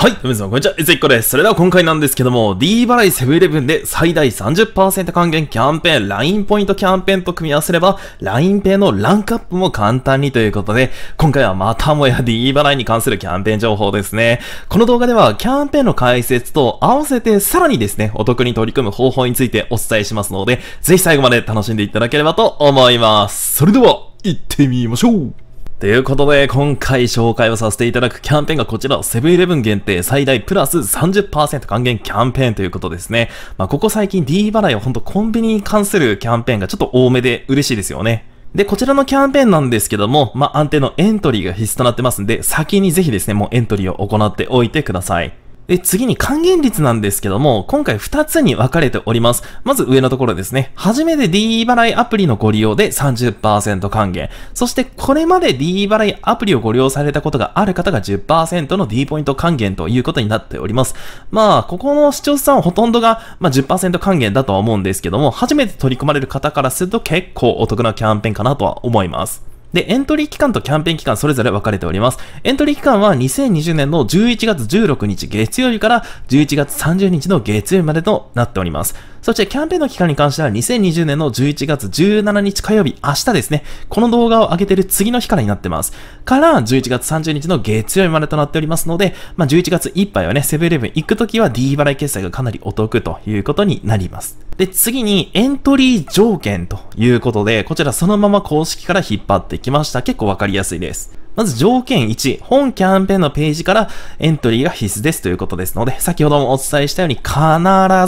はい、皆さんこんにちは、いついっこです。それでは今回なんですけども、D 払いセブンイレブンで最大30%還元キャンペーン、LINE ポイントキャンペーンと組み合わせれば、LINEPay のランクアップも簡単にということで、今回はまたもや D 払いに関するキャンペーン情報ですね。この動画では、キャンペーンの解説と合わせてさらにですね、お得に取り組む方法についてお伝えしますので、ぜひ最後まで楽しんでいただければと思います。それでは、行ってみましょうということで、今回紹介をさせていただくキャンペーンがこちら、セブンイレブン限定最大プラス30%還元キャンペーンということですね。まあ、ここ最近 D 払いはほんとコンビニに関するキャンペーンがちょっと多めで嬉しいですよね。で、こちらのキャンペーンなんですけども、まあ、安定のエントリーが必須となってますんで、先にぜひですね、もうエントリーを行っておいてください。で、次に還元率なんですけども、今回2つに分かれております。まず上のところですね。初めて D 払いアプリのご利用で30%還元。そしてこれまで D 払いアプリをご利用されたことがある方が10%の D ポイント還元ということになっております。まあ、ここの視聴者さんはほとんどが、まあ、10%還元だとは思うんですけども、初めて取り組まれる方からすると結構お得なキャンペーンかなとは思います。で、エントリー期間とキャンペーン期間それぞれ分かれております。エントリー期間は2020年の11月16日月曜日から11月30日の月曜日までとなっております。そしてキャンペーンの期間に関しては2020年の11月17日火曜日、明日ですね、この動画を上げてる次の日からになってます。から11月30日の月曜日までとなっておりますので、まあ、11月いっぱいはね、セブンイレブン行くときは D 払い決済がかなりお得ということになります。で、次にエントリー条件ということで、こちらそのまま公式から引っ張ってきました。結構わかりやすいです。まず条件1、本キャンペーンのページからエントリーが必須ですということですので、先ほどもお伝えしたように必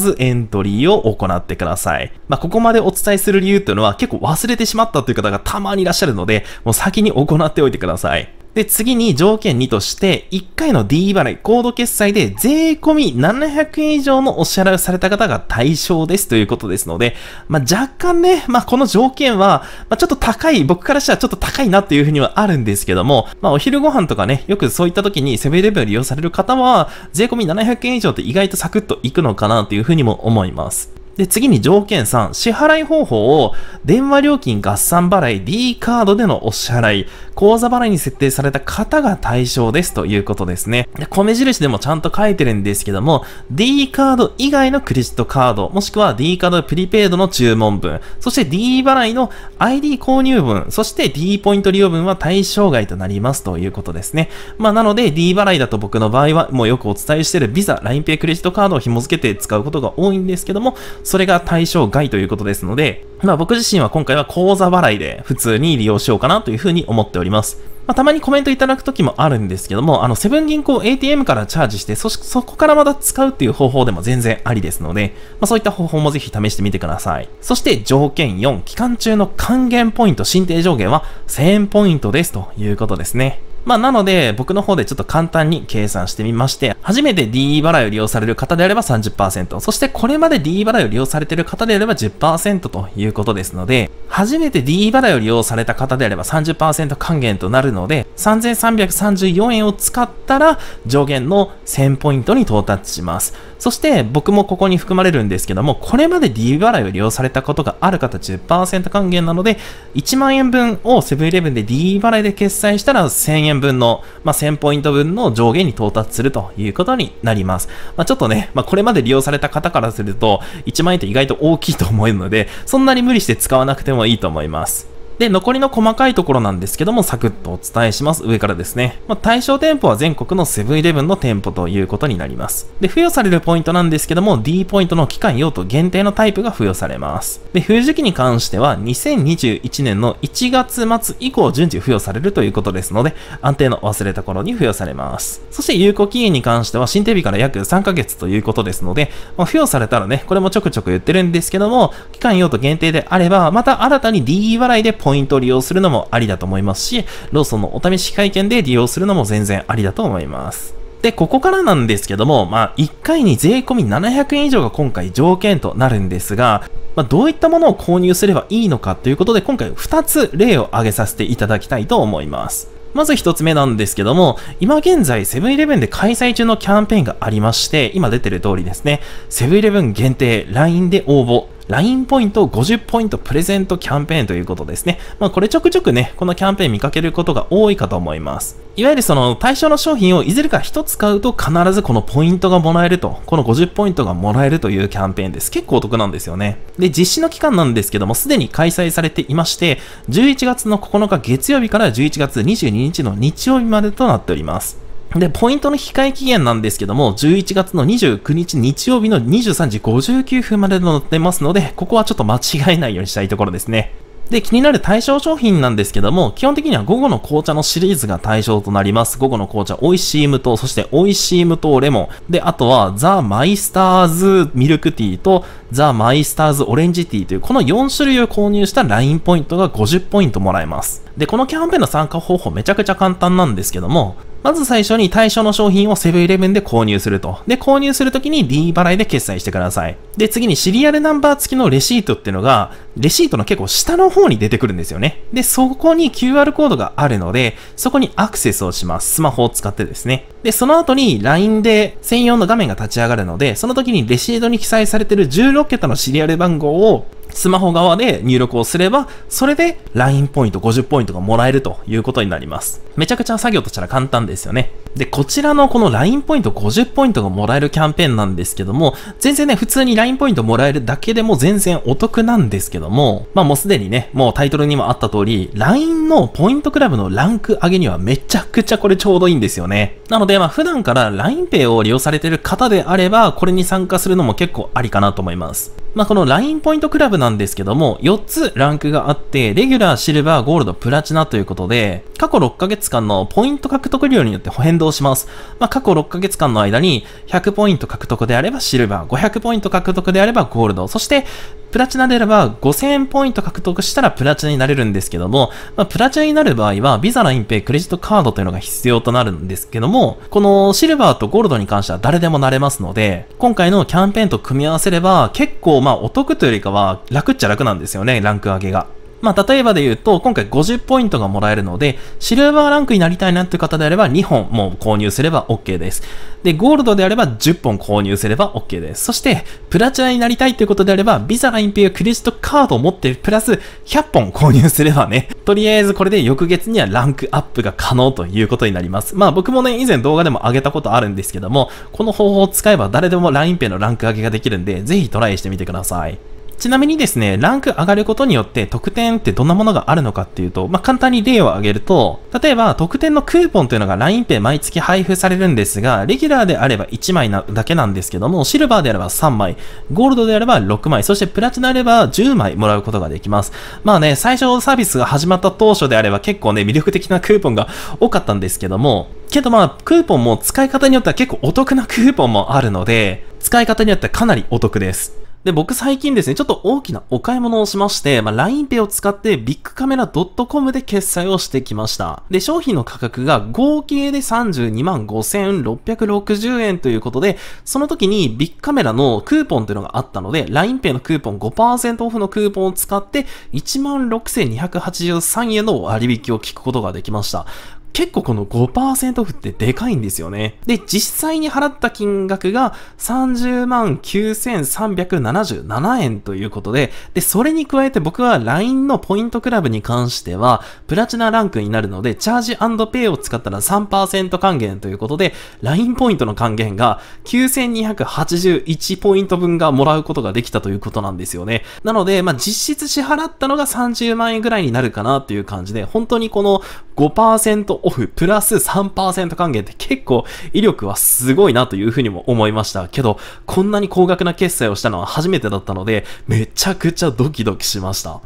ずエントリーを行ってください。まあ、ここまでお伝えする理由というのは結構忘れてしまったという方がたまにいらっしゃるので、もう先に行っておいてください。で、次に条件2として、1回の D 払い、コード決済で税込み700円以上のお支払いをされた方が対象ですということですので、まあ、若干ね、まあ、この条件は、まあ、ちょっと高い、僕からしたらちょっと高いなっていうふうにはあるんですけども、まあ、お昼ご飯とかね、よくそういった時にセブンイレブンを利用される方は、税込み700円以上って意外とサクッといくのかなというふうにも思います。で、次に条件3、支払い方法を電話料金合算払い D カードでのお支払い、口座払いに設定された方が対象ですということですね。で米印でもちゃんと書いてるんですけども、D カード以外のクレジットカード、もしくは D カードプリペイドの注文分、そして D 払いの ID 購入分、そして D ポイント利用分は対象外となりますということですね。まあなので D 払いだと僕の場合はもうよくお伝えしてる Visa、LINEPay クレジットカードを紐付けて使うことが多いんですけども、それが対象外ということですので、まあ僕自身は今回は口座払いで普通に利用しようかなというふうに思っております。まあ、たまにコメントいただくときもあるんですけども、あの、セブン銀行 ATM からチャージして、そ、そこからまた使うっていう方法でも全然ありですので、まあ、そういった方法もぜひ試してみてください。そして条件4、期間中の還元ポイント、申請上限は1000ポイントですということですね。まあ、なので、僕の方でちょっと簡単に計算してみまして、初めて DE 払いを利用される方であれば30%、そしてこれまで DE 払いを利用されている方であれば10%ということですので、初めて DE 払いを利用された方であれば30%還元となるので、3334円を使ったら上限の1000ポイントに到達します。そして僕もここに含まれるんですけども、これまで D 払いを利用されたことがある方10%還元なので、1万円分をセブンイレブンで D 払いで決済したら1000円分の、まあ、1000ポイント分の上限に到達するということになります。まあ、ちょっとね、まあ、これまで利用された方からすると、1万円って意外と大きいと思うので、そんなに無理して使わなくてもいいと思います。で、残りの細かいところなんですけども、サクッとお伝えします。上からですね。まあ、対象店舗は全国のセブンイレブンの店舗ということになります。で、付与されるポイントなんですけども、D ポイントの期間用途限定のタイプが付与されます。で、封じ期に関しては、2021年の1月末以降順次付与されるということですので、安定の忘れた頃に付与されます。そして、有効期限に関しては、新定日から約3ヶ月ということですので、まあ、付与されたらね、これもちょくちょく言ってるんですけども、期間用途限定であれば、また新たに D 払いでポイントを利用するのもありだと思いますし、ローソンのお試し会見で利用するのも全然ありだと思います。で、ここからなんですけども、まあ、1回に税込み700円以上が今回条件となるんですが、まあ、どういったものを購入すればいいのかということで、今回2つ例を挙げさせていただきたいと思います。まず一つ目なんですけども、今現在セブンイレブンで開催中のキャンペーンがありまして、今出てる通りですね、セブンイレブン限定 LINE で応募 LINE ポイント50ポイントプレゼントキャンペーンということですね。まあ、これちょくちょくね、このキャンペーン見かけることが多いかと思います。いわゆるその対象の商品をいずれか1つ買うと必ずこのポイントがもらえると、この50ポイントがもらえるというキャンペーンです。結構お得なんですよね。で、実施の期間なんですけども、すでに開催されていまして、11月の9日月曜日から11月22日の日曜日までとなっております。で、ポイントの控え期限なんですけども、11月の29日日曜日の23時59分まで載ってますので、ここはちょっと間違えないようにしたいところですね。で、気になる対象商品なんですけども、基本的には午後の紅茶のシリーズが対象となります。午後の紅茶、美味しい無糖、そして美味しい無糖レモン。で、あとは、ザ・マイスターズミルクティーと、ザ・マイスターズオレンジティーという、この4種類を購入したラインポイントが50ポイントもらえます。で、このキャンペーンの参加方法めちゃくちゃ簡単なんですけども、まず最初に対象の商品をセブンイレブンで購入すると。で、購入するときに D 払いで決済してください。で、次にシリアルナンバー付きのレシートっていうのが、レシートの結構下の方に出てくるんですよね。で、そこに QR コードがあるので、そこにアクセスをします。スマホを使ってですね。で、その後に LINE で専用の画面が立ち上がるので、その時にレシートに記載されてる16桁のシリアル番号をスマホ側で入力をすれば、それで LINE ポイント50ポイントがもらえるということになります。めちゃくちゃ作業としたら簡単ですよね。で、こちらのこの LINE ポイント50ポイントがもらえるキャンペーンなんですけども、全然ね、普通に LINE ポイントもらえるだけでも全然お得なんですけども、まあもうすでにね、もうタイトルにもあった通り、LINE のポイントクラブのランク上げにはめちゃくちゃこれちょうどいいんですよね。なので、まあ普段から LINEPay を利用されてる方であれば、これに参加するのも結構ありかなと思います。まあ、この LINE ポイントクラブなんですけども、4つランクがあって、レギュラー、シルバー、ゴールド、プラチナということで、過去6ヶ月間のポイント獲得量によって変動します。まあ、過去6ヶ月間の間に、100ポイント獲得であればシルバー、500ポイント獲得であればゴールド、そしてプラチナであれば5000ポイント獲得したらプラチナになれるんですけども、まあ、プラチナになる場合は、ビザの隠蔽クレジットカードというのが必要となるんですけども、このシルバーとゴールドに関しては誰でもなれますので、今回のキャンペーンと組み合わせれば、結構まあお得というよりかは楽っちゃ楽なんですよね、ランク上げが。まあ、例えばで言うと、今回50ポイントがもらえるので、シルバーランクになりたいなっていう方であれば、2本もう購入すれば OK です。で、ゴールドであれば10本購入すれば OK です。そして、プラチナになりたいということであれば、ビザラインペイクレジットカードを持ってプラス100本購入すればね、とりあえずこれで翌月にはランクアップが可能ということになります。まあ僕もね、以前動画でも上げたことあるんですけども、この方法を使えば誰でも LINEPay のランク上げができるんで、ぜひトライしてみてください。ちなみにですね、ランク上がることによって特典ってどんなものがあるのかっていうと、まあ、簡単に例を挙げると、例えば特典のクーポンというのが LINEPay 毎月配布されるんですが、レギュラーであれば1枚なだけなんですけども、シルバーであれば3枚、ゴールドであれば6枚、そしてプラチナであれば10枚もらうことができます。まあね、最初サービスが始まった当初であれば結構ね、魅力的なクーポンが多かったんですけども、けどまあ、クーポンも使い方によっては結構お得なクーポンもあるので、使い方によってはかなりお得です。で、僕最近ですね、ちょっと大きなお買い物をしまして、まあ、LINEPay を使ってビッグカメラ .com で決済をしてきました。で、商品の価格が合計で32万5660円ということで、その時にビッグカメラのクーポンというのがあったので、LINEPay のクーポン5%オフのクーポンを使って、1万6283円の割引を聞くことができました。結構この5%オフってでかいんですよね。で、実際に払った金額が30万9377円ということで、で、それに加えて僕は LINE のポイントクラブに関しては、プラチナランクになるので、チャージペイを使ったら3%還元ということで、LINE ポイントの還元が9281ポイント分がもらうことができたということなんですよね。なので、まあ、実質支払ったのが30万円ぐらいになるかなっていう感じで、本当にこの5%オフプラス3%還元って結構威力はすごいなというふうにも思いましたけど、こんなに高額な決済をしたのは初めてだったので、めちゃくちゃドキドキしました。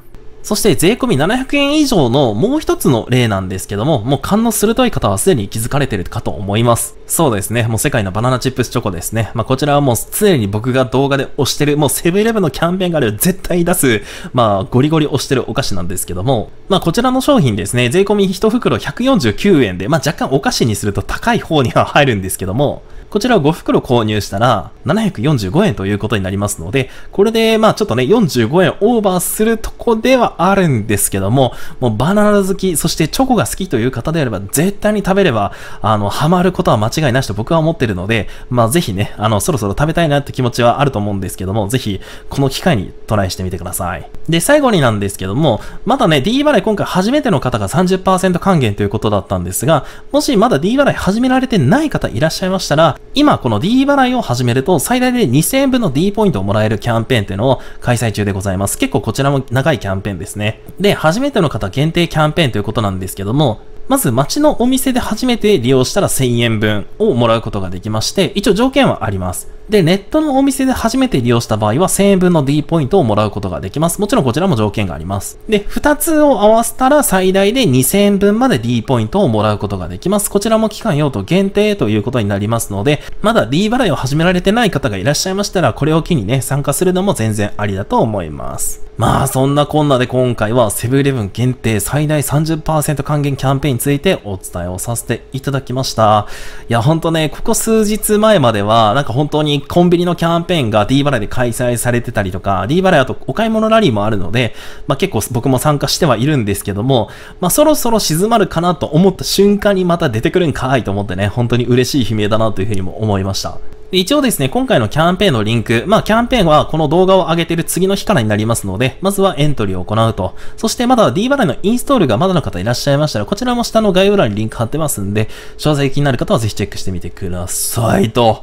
そして税込み700円以上のもう一つの例なんですけども、もう勘の鋭い方はすでに気づかれてるかと思います。そうですね。もう世界のバナナチップスチョコですね。まあ、こちらはもう常に僕が動画で押してる、もうセブンイレブンのキャンペーンがある絶対出す、まあ、ゴリゴリ押してるお菓子なんですけども、まあ、こちらの商品ですね、税込み1袋149円で、まあ、若干お菓子にすると高い方には入るんですけども、こちらを5袋購入したら、745円ということになりますので、これで、まあちょっとね、45円オーバーするとこではあるんですけども、もうバナナ好き、そしてチョコが好きという方であれば、絶対に食べれば、あの、ハマることは間違いなしと僕は思ってるので、まあぜひね、あの、そろそろ食べたいなって気持ちはあると思うんですけども、ぜひ、この機会にトライしてみてください。で、最後になんですけども、まだね、D 払い今回初めての方が30%還元ということだったんですが、もしまだ D 払い始められてない方いらっしゃいましたら、今この D 払いを始めると最大で2000円分の D ポイントをもらえるキャンペーンっていうのを開催中でございます。結構こちらも長いキャンペーンですね。で、初めての方限定キャンペーンということなんですけども、まず街のお店で初めて利用したら1000円分をもらうことができまして、一応条件はあります。で、ネットのお店で初めて利用した場合は1000円分の D ポイントをもらうことができます。もちろんこちらも条件があります。で、2つを合わせたら最大で2000円分まで D ポイントをもらうことができます。こちらも期間用途限定ということになりますので、まだ D 払いを始められてない方がいらっしゃいましたら、これを機にね、参加するのも全然ありだと思います。まあ、そんなこんなで今回はセブンイレブン限定最大30%還元キャンペーンについてお伝えをさせていただきました。いや、ほんとね、ここ数日前までは、なんか本当にコンビニのキャンペーンが D 払いで開催されてたりとか、D 払いあとお買い物ラリーもあるので、まあ、結構僕も参加してはいるんですけども、まあ、そろそろ静まるかなと思った瞬間にまた出てくるんかいと思ってね、本当に嬉しい悲鳴だなというふうにも思いました。一応ですね、今回のキャンペーンのリンク、まあキャンペーンはこの動画を上げている次の日からになりますので、まずはエントリーを行うと。そしてまだ D 払いのインストールがまだの方いらっしゃいましたら、こちらも下の概要欄にリンク貼ってますんで、詳細気になる方はぜひチェックしてみてくださいと。